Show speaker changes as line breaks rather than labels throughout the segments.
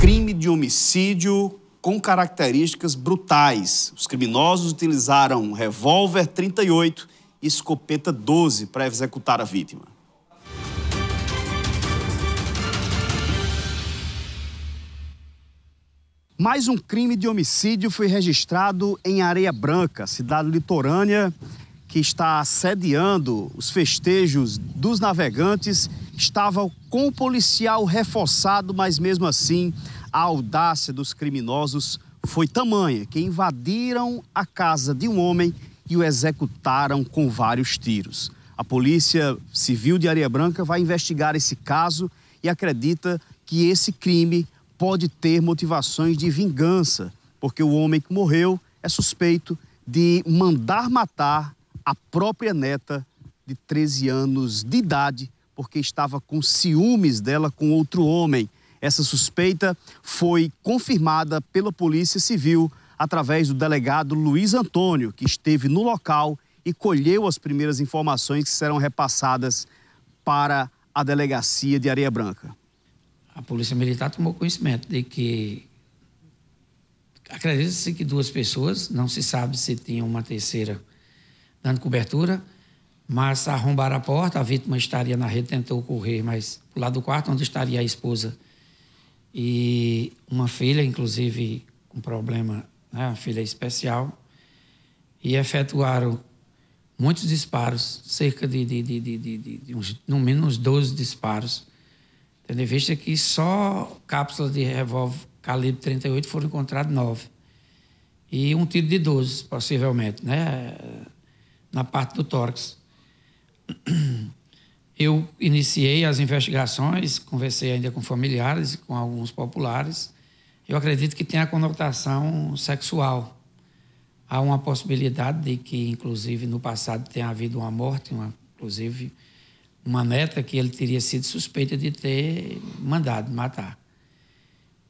crime de homicídio com características brutais. Os criminosos utilizaram um revólver 38 e escopeta 12 para executar a vítima. Mais um crime de homicídio foi registrado em Areia Branca, cidade litorânea que está sediando os festejos dos navegantes, estava com o policial reforçado, mas mesmo assim a audácia dos criminosos foi tamanha que invadiram a casa de um homem e o executaram com vários tiros. A Polícia Civil de Areia Branca vai investigar esse caso e acredita que esse crime pode ter motivações de vingança, porque o homem que morreu é suspeito de mandar matar a própria neta de 13 anos de idade, porque estava com ciúmes dela com outro homem. Essa suspeita foi confirmada pela Polícia Civil através do delegado Luiz Antônio, que esteve no local e colheu as primeiras informações que serão repassadas para a delegacia de Areia Branca.
A Polícia Militar tomou conhecimento de que acredita-se que duas pessoas, não se sabe se tinha uma terceira dando cobertura, mas arrombaram a porta, a vítima estaria na rede, tentou correr, mas lá do quarto onde estaria a esposa e uma filha, inclusive com problema, né, a filha é especial, e efetuaram muitos disparos, cerca de, de, de, de uns, no menos uns 12 disparos, tendo em vista que só cápsulas de revólver calibre 38 foram encontradas nove. E um tiro de 12, possivelmente, né? na parte do tórax. Eu iniciei as investigações, conversei ainda com familiares, com alguns populares. Eu acredito que tem a conotação sexual. Há uma possibilidade de que, inclusive, no passado tenha havido uma morte, uma, inclusive uma neta que ele teria sido suspeita de ter mandado matar.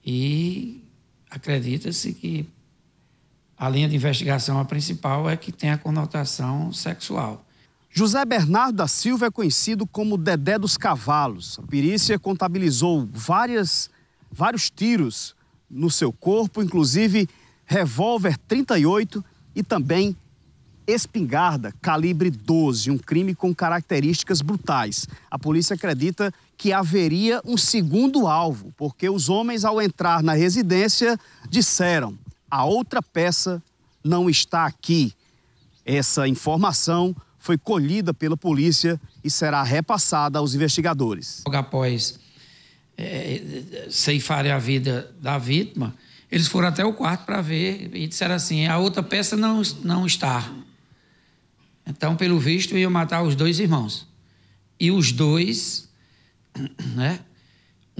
E acredita-se que a linha de investigação a principal é que tem a
conotação sexual. José Bernardo da Silva é conhecido como Dedé dos Cavalos. A perícia contabilizou várias, vários tiros no seu corpo, inclusive revólver 38 e também espingarda calibre 12, um crime com características brutais. A polícia acredita que haveria um segundo alvo, porque os homens, ao entrar na residência, disseram: a outra peça não está aqui. Essa informação foi colhida pela polícia e será repassada aos investigadores.
Logo após é, é ceifarem a vida da vítima, eles foram até o quarto para ver e disseram assim: a outra peça não, não está. Então, pelo visto, iam matar os dois irmãos. E os dois né,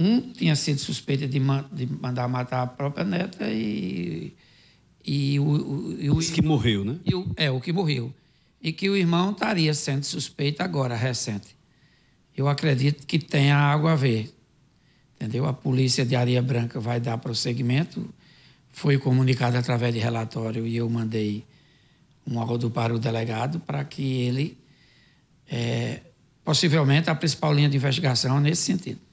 um tinha sido suspeito de, de mandar matar a própria neta e. E o, o, o que morreu, né? O, é, o que morreu. E que o irmão estaria sendo suspeito agora, recente. Eu acredito que tenha algo a ver. Entendeu? A polícia de Areia Branca vai dar prosseguimento. Foi comunicado através de relatório e eu mandei um acordo para o delegado para que ele, é, possivelmente, a principal linha de investigação é nesse sentido.